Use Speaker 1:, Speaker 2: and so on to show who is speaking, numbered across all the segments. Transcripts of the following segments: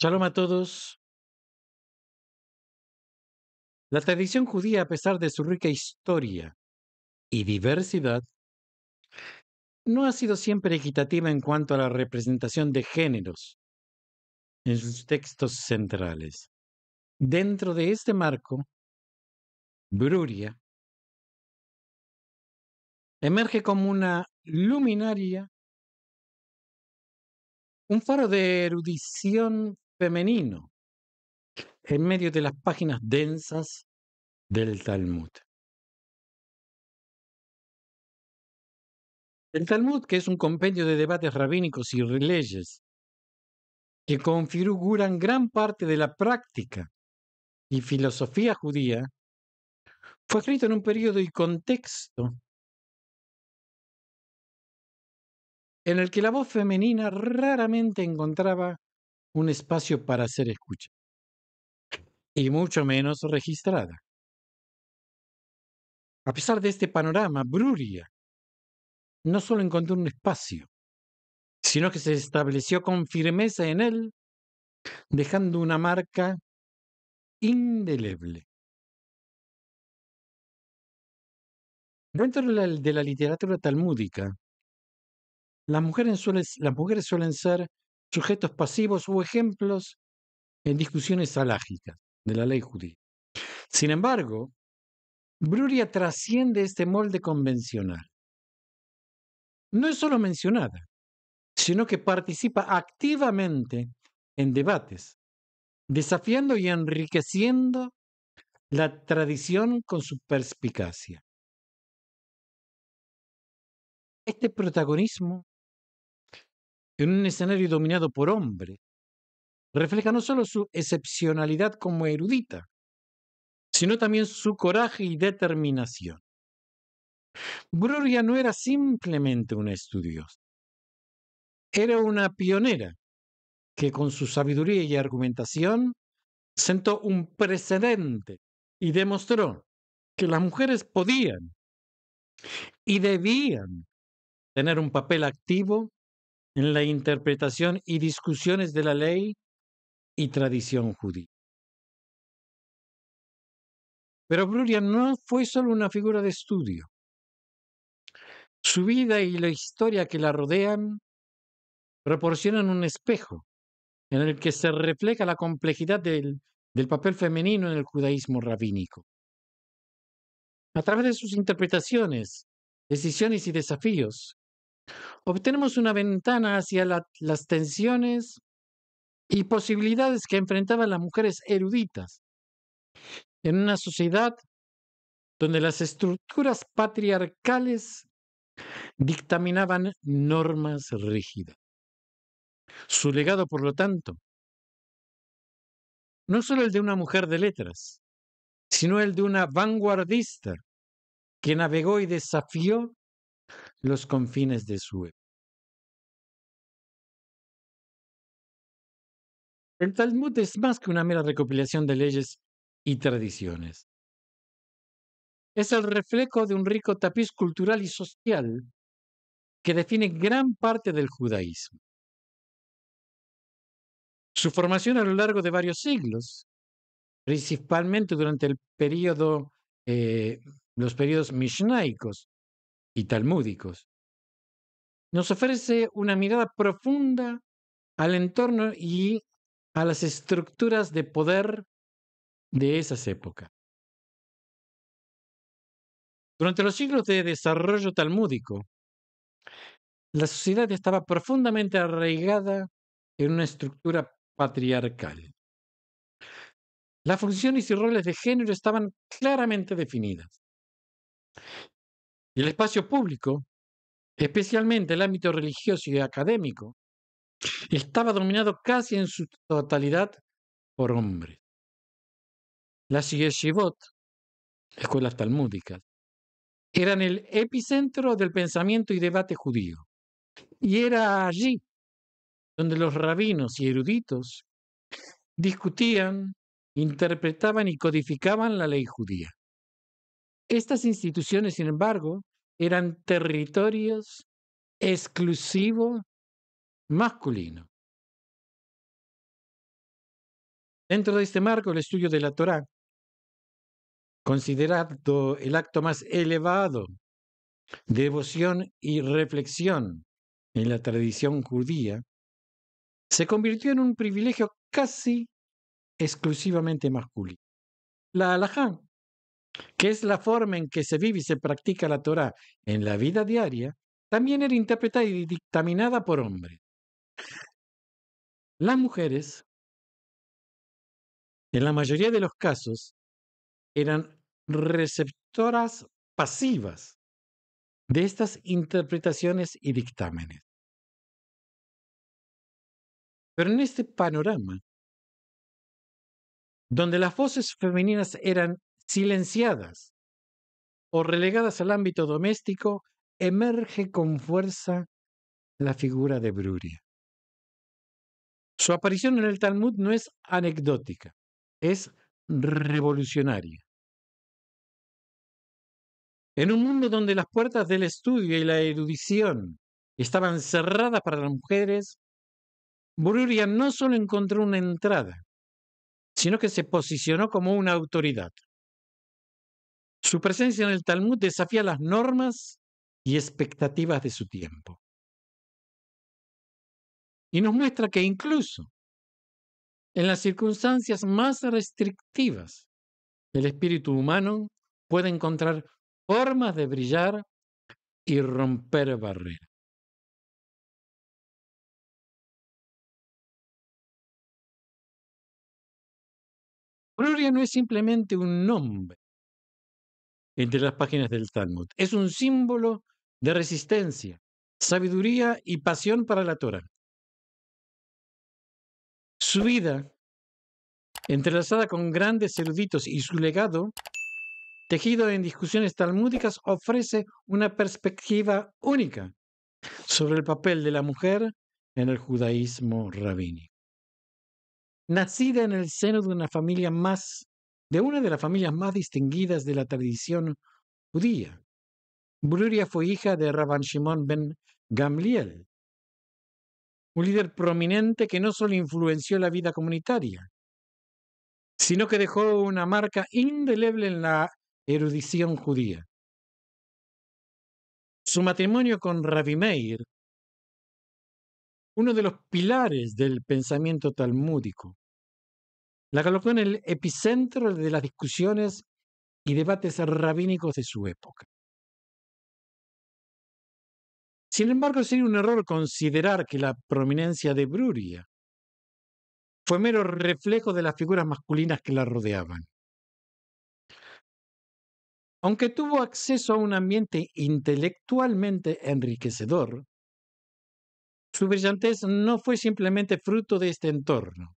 Speaker 1: Shalom a todos. La tradición judía, a pesar de su rica historia y diversidad,
Speaker 2: no ha sido siempre equitativa en cuanto a la representación de géneros
Speaker 1: en sus textos centrales. Dentro de este marco, Bruria emerge como una luminaria, un faro de erudición femenino en medio de las páginas densas del Talmud. El Talmud, que es un compendio de debates rabínicos y leyes, que configuran gran parte de la práctica y filosofía judía, fue escrito en un periodo y contexto en el que la voz femenina raramente encontraba un espacio para ser escucha, y mucho menos registrada. A pesar de este panorama, Bruria no solo encontró un espacio, sino que se estableció con firmeza en él, dejando una marca indeleble. Dentro de la, literatura talmúdica,
Speaker 2: las mujeres, las mujeres suelen ser sujetos pasivos u ejemplos en discusiones alágicas de la ley judía. Sin embargo, Bruria trasciende este molde convencional. No es solo mencionada, sino que participa activamente en debates,
Speaker 1: desafiando y enriqueciendo la tradición con su perspicacia. Este protagonismo en un escenario dominado por hombres,
Speaker 2: refleja no solo su excepcionalidad como erudita, sino también su coraje y determinación. Bruria no era simplemente una estudiosa, era una pionera que con su sabiduría y argumentación sentó un precedente y demostró que las mujeres podían y debían tener un
Speaker 1: papel activo en la interpretación y discusiones de la ley y tradición judía. Pero Bruria no fue solo una figura de estudio. Su vida y la historia
Speaker 2: que la rodean proporcionan un espejo en el que se refleja la complejidad del, del papel femenino en el judaísmo rabínico. A través de sus interpretaciones, decisiones y desafíos, obtenemos una ventana hacia las tensiones y posibilidades que enfrentaban las mujeres eruditas en una sociedad donde las estructuras patriarcales dictaminaban normas rígidas. Su legado, por lo tanto, no solo el de una mujer de letras, sino el de una
Speaker 1: vanguardista que navegó y desafió los confines de su e El Talmud es más que una mera recopilación de leyes y tradiciones. Es el reflejo de un rico tapiz cultural y social que define gran parte del judaísmo. Su formación
Speaker 2: a lo largo de varios siglos, principalmente durante el periodo, eh, los periodos mishnaicos, y talmúdicos. Nos ofrece una mirada profunda al entorno y a
Speaker 1: las estructuras de poder de esas épocas. Durante los siglos de desarrollo talmúdico,
Speaker 2: la sociedad estaba profundamente arraigada en una estructura patriarcal. Las funciones y roles de género estaban claramente definidas el espacio público, especialmente el ámbito religioso y académico, estaba dominado casi en su totalidad por hombres. Las yeshivot, escuelas talmúdicas, eran el epicentro del pensamiento y debate judío. Y era allí donde los rabinos y eruditos discutían, interpretaban y codificaban la ley judía.
Speaker 1: Estas instituciones, sin embargo, eran territorios exclusivos masculinos. Dentro de este marco, el estudio de la Torá, considerado
Speaker 2: el acto más elevado de devoción y reflexión en la tradición judía, se convirtió en un privilegio casi exclusivamente masculino. La halajá que es la forma en que se vive y se practica la Torá en la vida diaria, también era interpretada
Speaker 1: y dictaminada por hombres. Las mujeres, en la mayoría de los casos, eran receptoras pasivas de estas interpretaciones y dictámenes. Pero en este panorama, donde las voces femeninas eran silenciadas
Speaker 2: o relegadas al ámbito doméstico, emerge con fuerza
Speaker 1: la figura de Bruria. Su aparición en el Talmud no es anecdótica, es revolucionaria.
Speaker 2: En un mundo donde las puertas del estudio y la erudición estaban cerradas para las mujeres, Bruria no solo encontró una entrada, sino que se posicionó como una autoridad.
Speaker 1: Su presencia en el Talmud desafía las normas y expectativas de su tiempo. Y nos muestra que incluso en las circunstancias más restrictivas, el espíritu humano puede encontrar formas de brillar y romper barreras. Gloria no es simplemente un nombre, entre las páginas del Talmud. Es un
Speaker 2: símbolo
Speaker 1: de resistencia,
Speaker 2: sabiduría y pasión para la Torah. Su vida, entrelazada con grandes eruditos y su legado, tejido en discusiones talmúdicas, ofrece una perspectiva única sobre el papel de la mujer en el judaísmo rabínico. Nacida en el seno de una familia más de una de las familias más distinguidas de la tradición judía. Bruria fue hija de Rabban Shimon ben Gamliel, un líder prominente que no solo influenció la vida comunitaria, sino que dejó una marca indeleble en la
Speaker 1: erudición judía. Su matrimonio con Rabbi Meir, uno de los pilares del pensamiento talmúdico, la colocó en el epicentro de las discusiones y debates rabínicos de su época. Sin embargo, sería un error considerar que la prominencia de Bruria fue mero
Speaker 2: reflejo de las figuras masculinas que la rodeaban. Aunque tuvo acceso a un ambiente intelectualmente enriquecedor, su brillantez no fue simplemente fruto de este entorno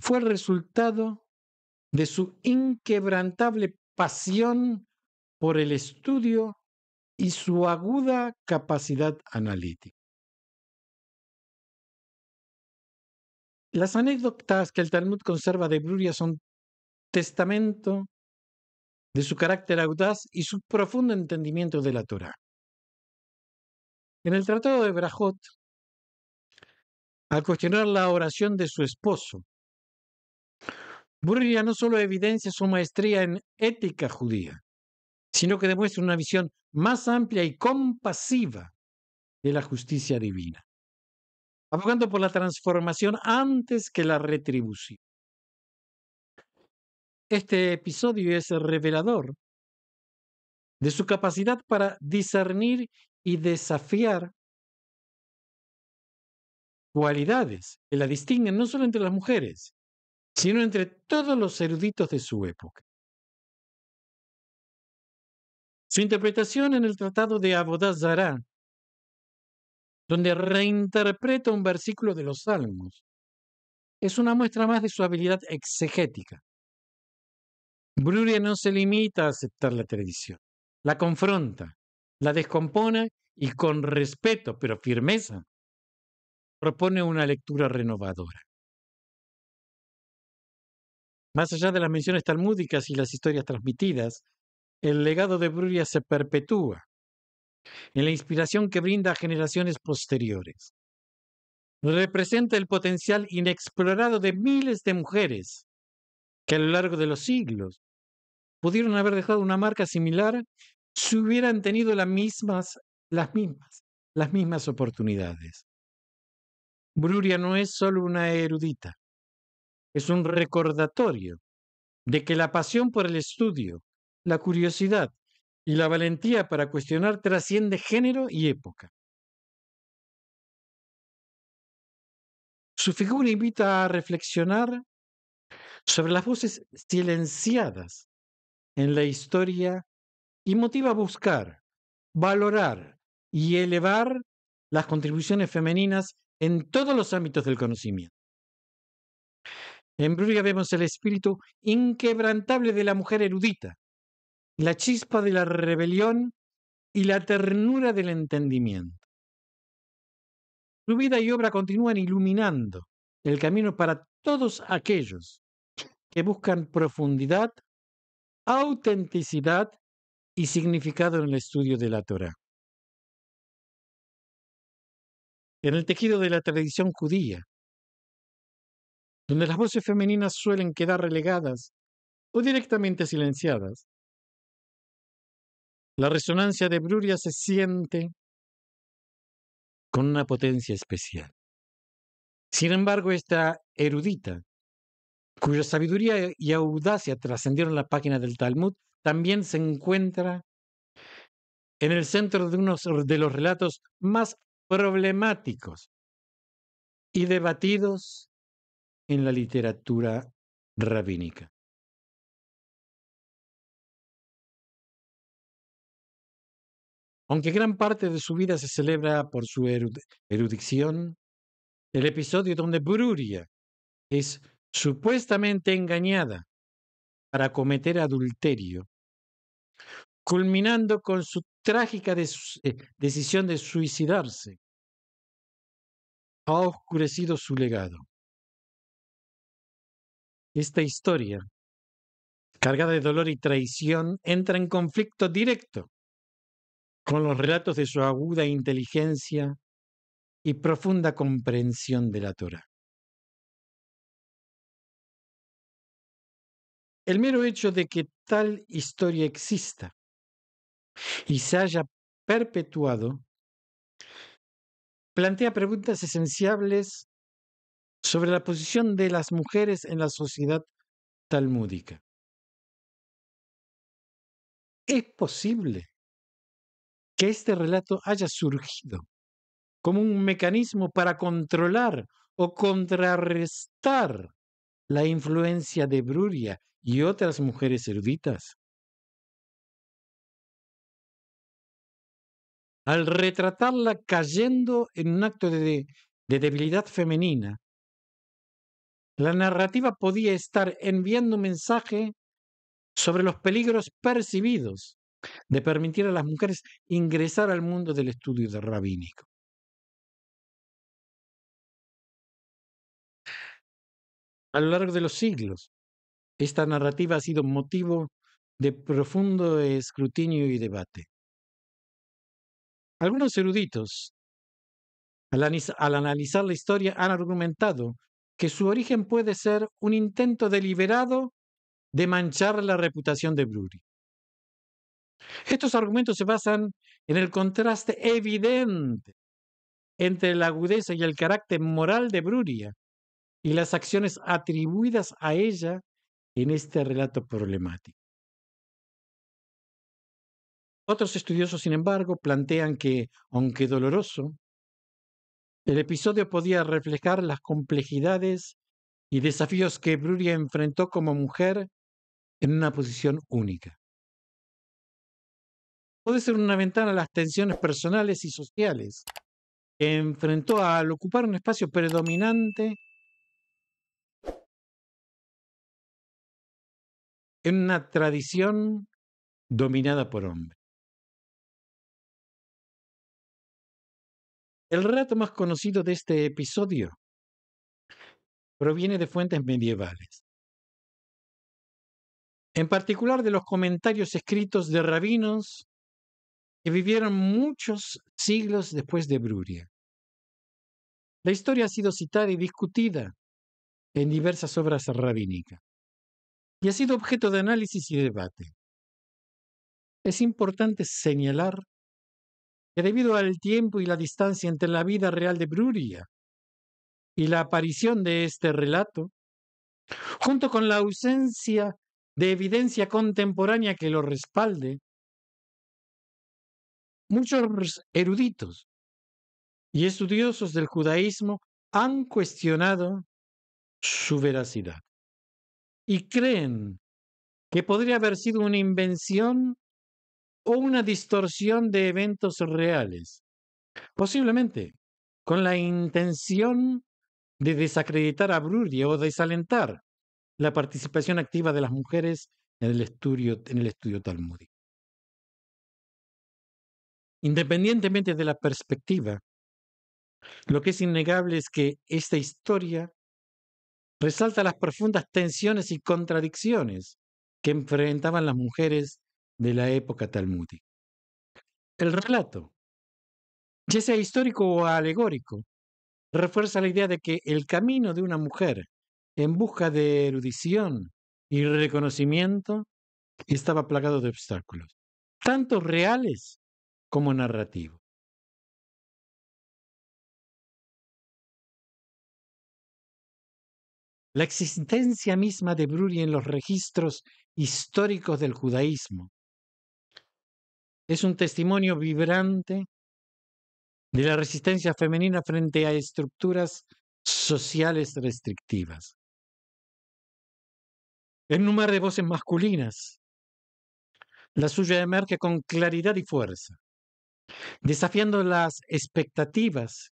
Speaker 2: fue el resultado de su inquebrantable pasión
Speaker 1: por el estudio y su aguda capacidad analítica. Las anécdotas que el Talmud conserva de Bruria son testamento de su carácter
Speaker 2: audaz y su profundo entendimiento de la Torah. En el Tratado de Brajot, al cuestionar la oración de su esposo, Burria no solo evidencia su maestría en ética judía, sino que demuestra una visión más amplia y compasiva de la justicia divina, abogando por la transformación antes que la retribución.
Speaker 1: Este episodio es revelador de su capacidad para discernir y desafiar cualidades que la distinguen no solo entre las mujeres, sino entre todos los eruditos de su época. Su interpretación en el Tratado de Abodá-Zará,
Speaker 2: donde reinterpreta un versículo de los Salmos,
Speaker 1: es una muestra más de su
Speaker 2: habilidad exegética. Bruria no se limita a aceptar la tradición, la confronta, la descompone y con respeto, pero
Speaker 1: firmeza, propone una lectura renovadora. Más allá de las menciones talmúdicas y las historias transmitidas, el
Speaker 2: legado de Bruria se perpetúa en la inspiración que brinda a generaciones posteriores. Representa el potencial inexplorado de miles de mujeres que a lo largo de los siglos pudieron haber dejado una marca similar si hubieran tenido las mismas, las mismas, las mismas oportunidades. Bruria no es solo una erudita, es un recordatorio de que la pasión por el estudio, la curiosidad
Speaker 1: y la valentía para cuestionar trasciende género y época. Su figura invita a reflexionar sobre las voces silenciadas en la historia
Speaker 2: y motiva a buscar, valorar y elevar las contribuciones femeninas en todos los ámbitos del conocimiento. En Bruria vemos el espíritu inquebrantable de la mujer erudita, la chispa de la rebelión y la ternura del entendimiento. Su vida y obra continúan iluminando el camino para todos
Speaker 1: aquellos que buscan profundidad, autenticidad y significado en el estudio de la Torá. En el tejido de la tradición judía, donde las voces femeninas suelen quedar relegadas o directamente silenciadas. La resonancia de Bruria se siente con una potencia especial. Sin embargo, esta erudita,
Speaker 2: cuya sabiduría y audacia trascendieron la página del Talmud, también se encuentra en el centro de uno de los relatos más
Speaker 1: problemáticos y debatidos en la literatura rabínica. Aunque gran parte de su vida se celebra por su
Speaker 2: erudición, el episodio donde Bruria es supuestamente engañada para cometer adulterio,
Speaker 1: culminando con su trágica eh, decisión de suicidarse, ha oscurecido su legado esta historia, cargada de dolor y traición, entra en conflicto directo con los relatos de su aguda inteligencia y profunda comprensión de la Torah. El mero hecho de que tal historia exista y se haya perpetuado plantea preguntas esenciales sobre la posición de las mujeres en la sociedad talmúdica. Es posible que este relato haya surgido como
Speaker 2: un mecanismo para controlar o contrarrestar la
Speaker 1: influencia de Bruria y otras mujeres eruditas. Al retratarla cayendo en un acto de, de debilidad femenina, la narrativa
Speaker 2: podía estar enviando un mensaje sobre los peligros percibidos
Speaker 1: de permitir a las mujeres ingresar al mundo del estudio de rabínico. A lo largo de los siglos, esta narrativa ha sido motivo de profundo
Speaker 2: escrutinio y debate. Algunos eruditos, al, analizar la historia, han argumentado que su origen puede ser un intento deliberado de manchar la reputación de brury Estos argumentos se basan en el contraste evidente entre la agudeza y el carácter moral de Bruria y las acciones atribuidas a ella en este relato problemático. Otros estudiosos, sin embargo, plantean que, aunque doloroso, el episodio podía reflejar las complejidades y desafíos que Bruria enfrentó como mujer en una posición única. Puede ser una ventana a las tensiones personales y sociales que
Speaker 1: enfrentó al ocupar un espacio predominante en una tradición dominada por hombres. El rato más conocido de este episodio proviene de fuentes medievales,
Speaker 2: en particular de los comentarios escritos de rabinos que vivieron muchos siglos después de Bruria.
Speaker 1: La historia ha sido citada y discutida en diversas obras rabínicas y ha sido objeto de análisis y debate.
Speaker 2: Es importante señalar que debido al tiempo y la distancia entre la vida real de Bruria y la aparición de este relato,
Speaker 1: junto con la ausencia de evidencia contemporánea que lo respalde, muchos eruditos y estudiosos del judaísmo han cuestionado su veracidad
Speaker 2: y creen que podría haber sido una invención o una distorsión de eventos reales, posiblemente con la intención de desacreditar a Bruria o desalentar la participación activa de las mujeres en el estudio, en el estudio talmúdico.
Speaker 1: Independientemente de la perspectiva, lo que es innegable es que esta historia resalta las profundas
Speaker 2: tensiones y contradicciones que enfrentaban las mujeres de la época talmúdica. El relato, ya sea histórico o alegórico, refuerza la idea de que el camino de una mujer en busca de erudición y reconocimiento estaba plagado de obstáculos,
Speaker 1: tanto reales como narrativos. La existencia misma de Bruri en los registros históricos del judaísmo
Speaker 2: es un testimonio vibrante de la resistencia femenina frente a estructuras sociales restrictivas. El número de voces masculinas, la suya emerge con claridad y fuerza, desafiando las expectativas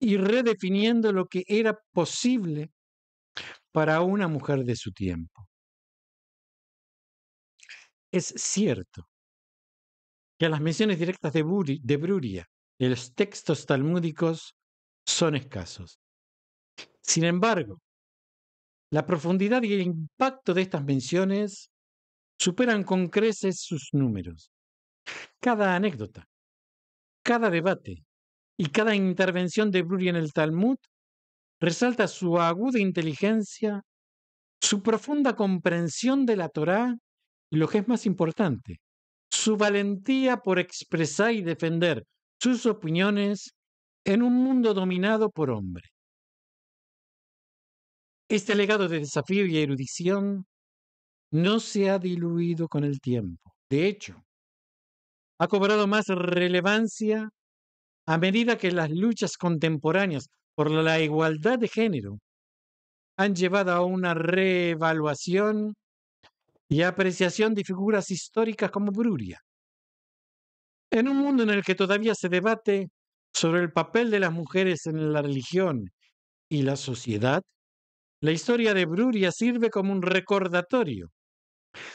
Speaker 2: y redefiniendo lo que era posible para una
Speaker 1: mujer de su tiempo. Es cierto que las menciones directas de, Bruria en los textos talmúdicos
Speaker 2: son escasos. Sin embargo, la profundidad y el impacto de estas menciones superan con creces sus números. Cada anécdota, cada debate y cada intervención de Bruria en el Talmud resalta su aguda inteligencia, su profunda comprensión de la Torá y lo que es más importante, su valentía por expresar y defender sus opiniones en un mundo dominado por hombres. Este legado de desafío y erudición no se ha diluido con el tiempo. De hecho, ha cobrado más relevancia a medida que las luchas contemporáneas por la igualdad de género han llevado a una reevaluación y apreciación de figuras históricas como Bruria. En un mundo en el que todavía se debate sobre el papel de las mujeres en la religión y la sociedad, la historia de Bruria sirve como un recordatorio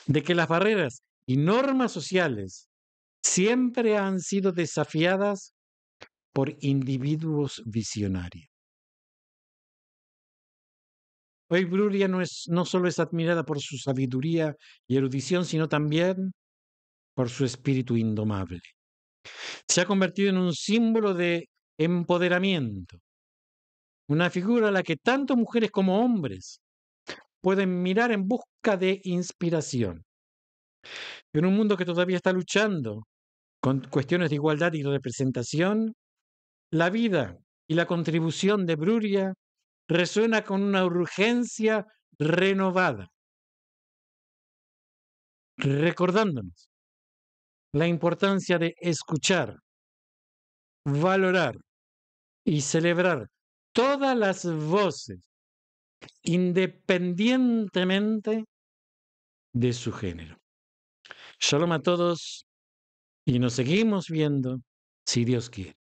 Speaker 2: de que las barreras y normas
Speaker 1: sociales siempre han sido desafiadas por individuos visionarios. Hoy Bruria no,
Speaker 2: es, no solo es admirada por su sabiduría y erudición, sino también por su espíritu indomable. Se ha convertido en un símbolo de empoderamiento, una figura a la que tanto mujeres como hombres pueden mirar en busca de inspiración. En un mundo que todavía está luchando con cuestiones de igualdad y representación, la vida y la contribución de Bruria resuena con una urgencia
Speaker 1: renovada, recordándonos la importancia de escuchar, valorar
Speaker 2: y celebrar todas las voces
Speaker 1: independientemente de su género. Shalom a todos y nos seguimos viendo si Dios quiere.